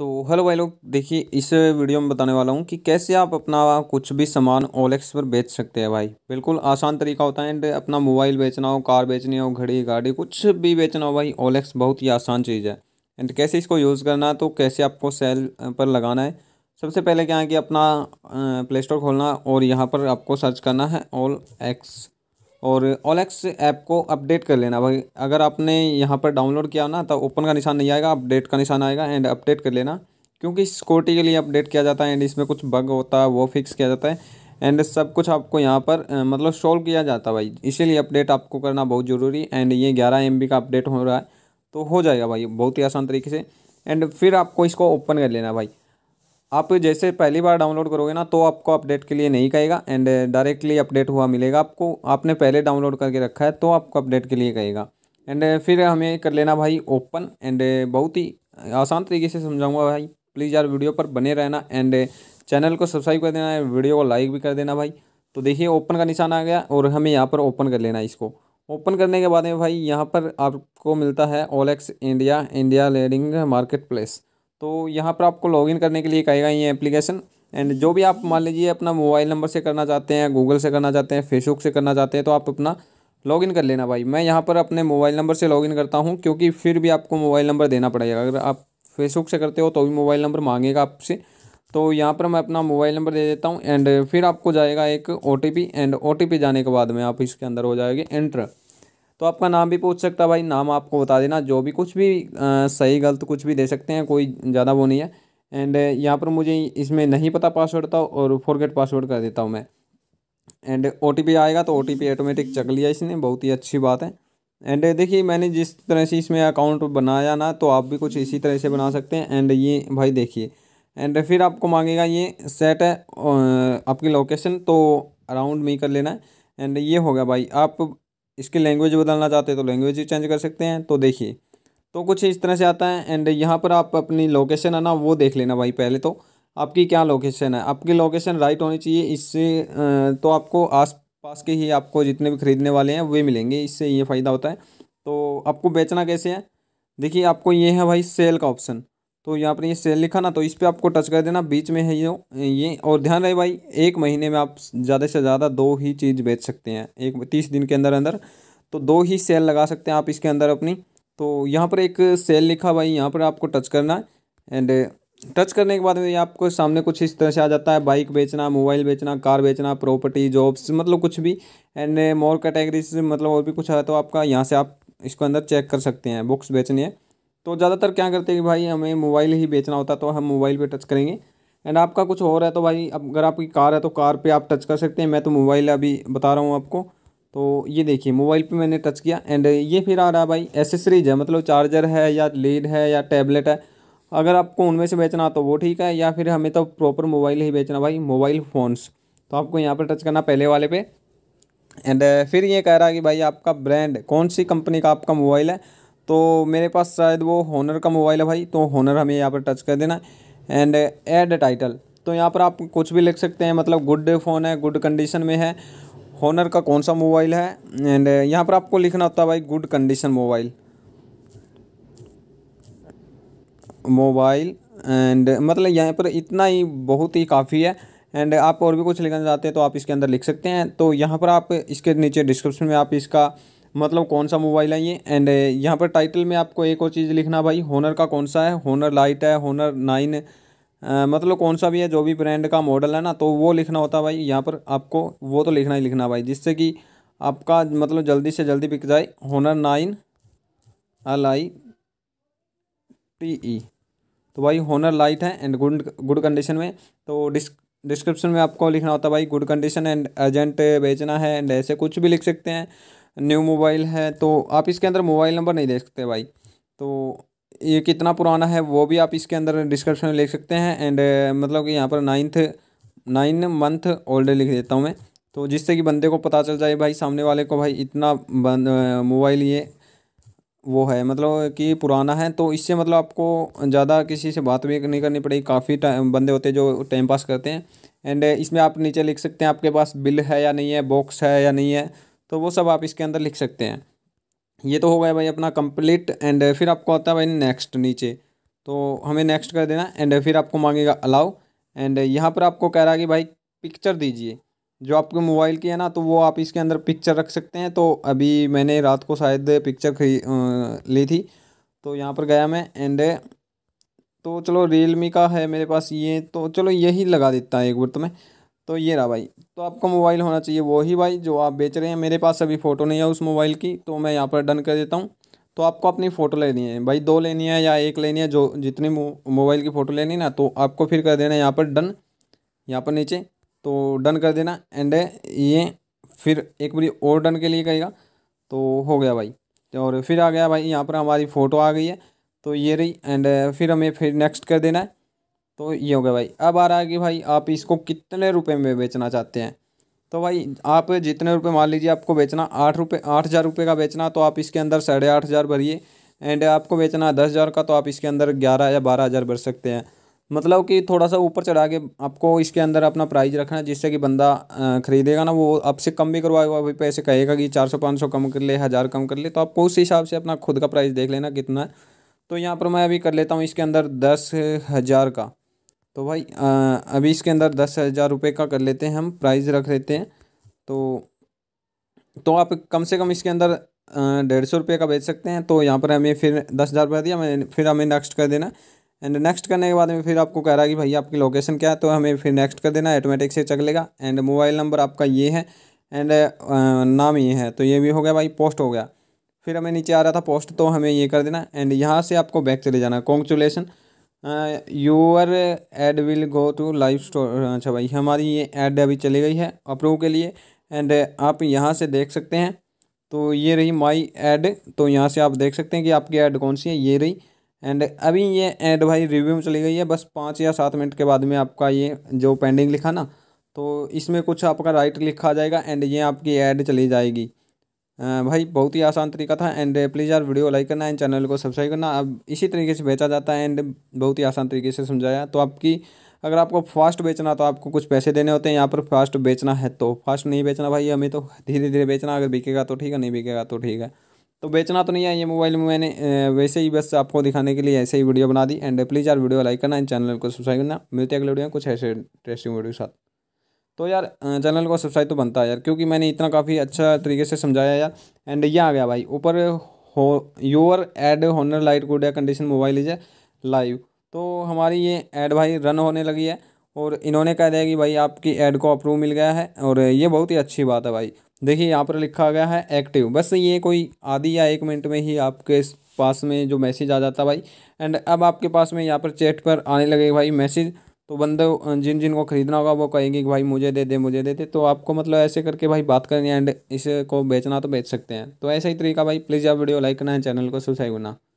तो हेलो भाई लोग देखिए इस वीडियो में बताने वाला हूँ कि कैसे आप अपना कुछ भी सामान ओलेक्स पर बेच सकते हैं भाई बिल्कुल आसान तरीका होता है एंड अपना मोबाइल बेचना हो कार बेचनी हो घड़ी गाड़ी कुछ भी बेचना हो भाई ओलेक्स बहुत ही आसान चीज़ है एंड कैसे इसको यूज़ करना है तो कैसे आपको सेल पर लगाना है सबसे पहले क्या है कि अपना प्ले स्टोर खोलना और यहाँ पर आपको सर्च करना है ओल एक्स और ओलेक्स ऐप को अपडेट कर लेना भाई अगर आपने यहाँ पर डाउनलोड किया ना तो ओपन का निशान नहीं आएगा अपडेट का निशान आएगा एंड अपडेट कर लेना क्योंकि सिक्योरिटी के लिए अपडेट किया जाता है एंड इसमें कुछ बग होता है वो फिक्स किया जाता है एंड सब कुछ आपको यहाँ पर मतलब सॉल्व किया जाता है भाई इसीलिए अपडेट आपको करना बहुत ज़रूरी एंड ये ग्यारह एम का अपडेट हो रहा है तो हो जाएगा भाई बहुत ही आसान तरीके से एंड फिर आपको इसको ओपन कर लेना भाई आप जैसे पहली बार डाउनलोड करोगे ना तो आपको अपडेट के लिए नहीं कहेगा एंड डायरेक्टली अपडेट हुआ मिलेगा आपको आपने पहले डाउनलोड करके रखा है तो आपको अपडेट के लिए कहेगा एंड फिर हमें कर लेना भाई ओपन एंड बहुत ही आसान तरीके से समझाऊंगा भाई प्लीज़ यार वीडियो पर बने रहना एंड चैनल को सब्सक्राइब कर देना वीडियो को लाइक भी कर देना भाई तो देखिए ओपन का निशान आ गया और हमें यहाँ पर ओपन कर लेना इसको ओपन करने के बाद में भाई यहाँ पर आपको मिलता है OLX India India leading market place तो यहाँ पर आपको लॉगिन करने के लिए कहेगा ये एप्लीकेशन एंड जो भी आप मान लीजिए अपना मोबाइल नंबर से करना चाहते हैं गूगल से करना चाहते हैं फेसबुक से करना चाहते हैं तो आप अपना लॉगिन कर लेना भाई मैं यहाँ पर अपने मोबाइल नंबर से लॉगिन करता हूँ क्योंकि फिर भी आपको मोबाइल नंबर देना पड़ेगा अगर आप फेसबुक से करते हो तो भी मोबाइल नंबर मांगेगा आपसे तो यहाँ पर मैं अपना मोबाइल नंबर दे देता हूँ एंड फिर आपको जाएगा एक ओ एंड ओ जाने के बाद में आप इसके अंदर हो जाएगी एंटर तो आपका नाम भी पूछ सकता है भाई नाम आपको बता देना जो भी कुछ भी आ, सही गलत कुछ भी दे सकते हैं कोई ज़्यादा वो नहीं है एंड यहाँ पर मुझे इसमें नहीं पता पासवर्ड था और फॉरगेट पासवर्ड कर देता हूँ मैं एंड ओ आएगा तो ओ टी ऑटोमेटिक चक लिया इसने बहुत ही अच्छी बात है एंड देखिए मैंने जिस तरह से इसमें अकाउंट बनाया ना तो आप भी कुछ इसी तरह से बना सकते हैं एंड ये भाई देखिए एंड फिर आपको मांगेगा ये सेट है आपकी लोकेशन तो अराउंड मी कर लेना है एंड ये होगा भाई आप इसकी लैंग्वेज बदलना चाहते हैं तो लैंग्वेज ही चेंज कर सकते हैं तो देखिए तो कुछ इस तरह से आता है एंड यहाँ पर आप अपनी लोकेशन है ना वो देख लेना भाई पहले तो आपकी क्या लोकेशन है आपकी लोकेशन राइट होनी चाहिए इससे तो आपको आस पास के ही आपको जितने भी खरीदने वाले हैं वे मिलेंगे इससे ये फ़ायदा होता है तो आपको बेचना कैसे है देखिए आपको ये है भाई सेल का ऑप्शन तो यहाँ पर ये सेल लिखा ना तो इस पर आपको टच कर देना बीच में है ये ये और ध्यान रहे भाई एक महीने में आप ज़्यादा से ज़्यादा दो ही चीज़ बेच सकते हैं एक तीस दिन के अंदर अंदर तो दो ही सेल लगा सकते हैं आप इसके अंदर अपनी तो यहाँ पर एक सेल लिखा भाई यहाँ पर आपको टच करना है एंड टच करने के बाद में आपको सामने कुछ इस तरह से आ जाता है बाइक बेचना मोबाइल बेचना कार बेचना प्रॉपर्टी जॉब्स मतलब कुछ भी एंड मोर कैटेगरीज मतलब और भी कुछ है तो आपका यहाँ से आप इसको अंदर चेक कर सकते हैं बुक्स बेचनी है तो ज़्यादातर क्या करते हैं कि भाई हमें मोबाइल ही बेचना होता तो हम मोबाइल पे टच करेंगे एंड आपका कुछ और है तो भाई अब अगर आपकी कार है तो कार पे आप टच कर सकते हैं मैं तो मोबाइल अभी बता रहा हूँ आपको तो ये देखिए मोबाइल पे मैंने टच किया एंड ये फिर आ रहा है भाई एसेसरीज है मतलब चार्जर है या लीड है या टैबलेट है अगर आपको उनमें से बेचना तो वो ठीक है या फिर हमें तो प्रॉपर मोबाइल ही बेचना भाई मोबाइल फ़ोन्स तो आपको यहाँ पर टच करना पहले वाले पे एंड फिर ये कह रहा है कि भाई आपका ब्रांड कौन सी कंपनी का आपका मोबाइल है तो मेरे पास शायद वो होनर का मोबाइल है भाई तो होनर हमें यहाँ पर टच कर देना एंड एड टाइटल तो यहाँ पर आप कुछ भी लिख सकते हैं मतलब गुड फ़ोन है गुड कंडीशन में है होनर का कौन सा मोबाइल है एंड यहाँ पर आपको लिखना होता है भाई good condition mobile mobile and मतलब यहाँ पर इतना ही बहुत ही काफ़ी है एंड आप और भी कुछ लिखना चाहते हैं तो आप इसके अंदर लिख सकते हैं तो यहाँ पर आप इसके नीचे डिस्क्रिप्शन में आप इसका मतलब कौन सा मोबाइल है ये एंड uh, यहाँ पर टाइटल में आपको एक और चीज़ लिखना भाई होनर का कौन सा है होनर लाइट है होनर नाइन uh, मतलब कौन सा भी है जो भी ब्रांड का मॉडल है ना तो वो लिखना होता है भाई यहाँ पर आपको वो तो लिखना ही लिखना भाई जिससे कि आपका मतलब जल्दी से जल्दी बिक जाए Honor nine L I T E तो भाई होनर लाइट है एंड गुड गुड कंडीशन में तो डिस्क डिस्क्रिप्शन में आपको लिखना होता है भाई गुड कंडीशन एंड अर्जेंट बेचना है एंड ऐसे कुछ भी लिख सकते हैं न्यू मोबाइल है तो आप इसके अंदर मोबाइल नंबर नहीं देख सकते भाई तो ये कितना पुराना है वो भी आप इसके अंदर डिस्क्रिप्शन में लिख सकते हैं एंड uh, मतलब कि यहाँ पर नाइन्थ नाइन मंथ ओल्ड लिख देता हूँ मैं तो जिससे कि बंदे को पता चल जाए भाई सामने वाले को भाई इतना uh, मोबाइल ये वो है मतलब कि पुराना है तो इससे मतलब आपको ज़्यादा किसी से बात भी नहीं करनी पड़ेगी काफ़ी बंदे होते हैं जो टाइम पास करते हैं एंड uh, इसमें आप नीचे लिख सकते हैं आपके पास बिल है या नहीं है बॉक्स है या नहीं है तो वो सब आप इसके अंदर लिख सकते हैं ये तो हो गया भाई अपना कंप्लीट एंड फिर आपको आता है भाई नेक्स्ट नीचे तो हमें नेक्स्ट कर देना एंड फिर आपको मांगेगा अलाउ एंड यहाँ पर आपको कह रहा है कि भाई पिक्चर दीजिए जो आपके मोबाइल की है ना तो वो आप इसके अंदर पिक्चर रख सकते हैं तो अभी मैंने रात को शायद पिक्चर खरीद ली थी तो यहाँ पर गया मैं एंड तो चलो रियलमी का है मेरे पास ये तो चलो यही लगा देता है एक बार तो मैं तो ये रहा भाई तो आपका मोबाइल होना चाहिए वो ही भाई जो आप बेच रहे हैं मेरे पास अभी फ़ोटो नहीं है उस मोबाइल की तो मैं यहाँ पर डन कर देता हूँ तो आपको अपनी फ़ोटो लेनी है भाई दो लेनी है या एक लेनी है जो जितनी मोबाइल की फ़ोटो लेनी ना तो आपको फिर कर देना है यहाँ पर डन यहाँ पर नीचे तो डन कर देना एंड ये फिर एक बारी और डन के लिए कहेगा तो हो गया भाई और फिर आ गया भाई यहाँ पर हमारी फ़ोटो आ गई है तो ये रही एंड फिर हमें फिर नेक्स्ट कर देना है तो ये हो गया भाई अब आ रहा है कि भाई आप इसको कितने रुपए में बेचना चाहते हैं तो भाई आप जितने रुपए मान लीजिए आपको बेचना आठ रुपये आठ हज़ार रुपये का बेचना तो आप इसके अंदर साढ़े आठ हज़ार भरिए एंड आपको बेचना है दस हज़ार का तो आप इसके अंदर ग्यारह या बारह हज़ार भर सकते हैं मतलब कि थोड़ा सा ऊपर चढ़ा के आपको इसके अंदर अपना प्राइस रखना है जिससे कि बंदा खरीदेगा ना वो आपसे कम भी करवाएगा अभी पैसे कहेगा कि चार सौ पाँच सौ कम कर ले हज़ार कम कर ले तो आपको उस हिसाब से अपना खुद का प्राइस देख लेना कितना है तो यहाँ पर मैं अभी कर लेता हूँ इसके अंदर दस हज़ार का तो भाई अभी इसके अंदर दस हज़ार रुपये का कर लेते हैं हम प्राइस रख लेते हैं तो तो आप कम से कम इसके अंदर डेढ़ सौ रुपये का बेच सकते हैं तो यहाँ पर हमें फिर दस हज़ार रुपया दिया हमें फिर हमें नेक्स्ट कर देना एंड नेक्स्ट करने के बाद में फिर आपको कह रहा है कि भाई आपकी लोकेशन क्या है तो हमें फिर नेक्स्ट कर देना ऑटोमेटिक से लेगा एंड मोबाइल नंबर आपका ये है एंड नाम ये है तो ये भी हो गया भाई पोस्ट हो गया फिर हमें नीचे आ रहा था पोस्ट तो हमें ये कर देना एंड यहाँ से आपको बैक चले जाना congratulation your ad will go to live store अच्छा भाई हमारी ये ऐड अभी चली गई है अप्रूव के लिए एंड आप यहाँ से देख सकते हैं तो ये रही माई ऐड तो यहाँ से आप देख सकते हैं कि आपकी ऐड कौन सी है ये रही एंड अभी ये ऐड भाई रिव्यू में चली गई है बस पाँच या सात मिनट के बाद में आपका ये जो पेंडिंग लिखा ना तो इसमें कुछ आपका राइट लिखा जाएगा एंड ये आपकी ऐड चली जाएगी भाई बहुत ही आसान तरीका था एंड प्लीज़ uh, यार वीडियो लाइक करना एंड चैनल को सब्सक्राइब करना अब इसी तरीके से बेचा जाता है एंड बहुत ही आसान तरीके से समझाया तो आपकी अगर आपको फास्ट बेचना तो आपको कुछ पैसे देने होते हैं यहाँ पर फास्ट बेचना है तो फास्ट नहीं बेचना भाई हमें तो धीरे धीरे बेचना अगर बिकेगा तो ठीक है नहीं बिकेगा तो ठीक है तो बेचना तो नहीं है ये मोबाइल में मैंने वैसे ही बस आपको दिखाने के लिए ऐसे ही वीडियो बना दी एंड प्लीज़ uh, यार वीडियो लाइक करना एंड चैनल को सब्सक्राइब करना मिलते अगले वीडियो में कुछ ऐसे इंटरेस्टिंग वीडियो के साथ तो यार चैनल को सब्सक्राइब तो बनता है यार क्योंकि मैंने इतना काफ़ी अच्छा तरीके से समझाया यार एंड ये आ गया भाई ऊपर हो your ad Honor lite good या कंडीशन मोबाइल इज लाइव तो हमारी ये ऐड भाई रन होने लगी है और इन्होंने कह दिया कि भाई आपकी ऐड को अप्रूव मिल गया है और ये बहुत ही अच्छी बात है भाई देखिए यहाँ पर लिखा गया है एक्टिव बस ये कोई आधी या एक मिनट में ही आपके पास में जो मैसेज आ जाता भाई एंड अब आपके पास में यहाँ पर चैट पर आने लगे भाई मैसेज तो बंदे जिन जिन को ख़रीदना होगा वो कहेंगे कि भाई मुझे दे दे मुझे दे दे तो आपको मतलब ऐसे करके भाई बात करनी है एंड इसको बेचना तो बेच सकते हैं तो ऐसा ही तरीका भाई प्लीज़ आप वीडियो लाइक करना है चैनल को सब्सक्राइब करना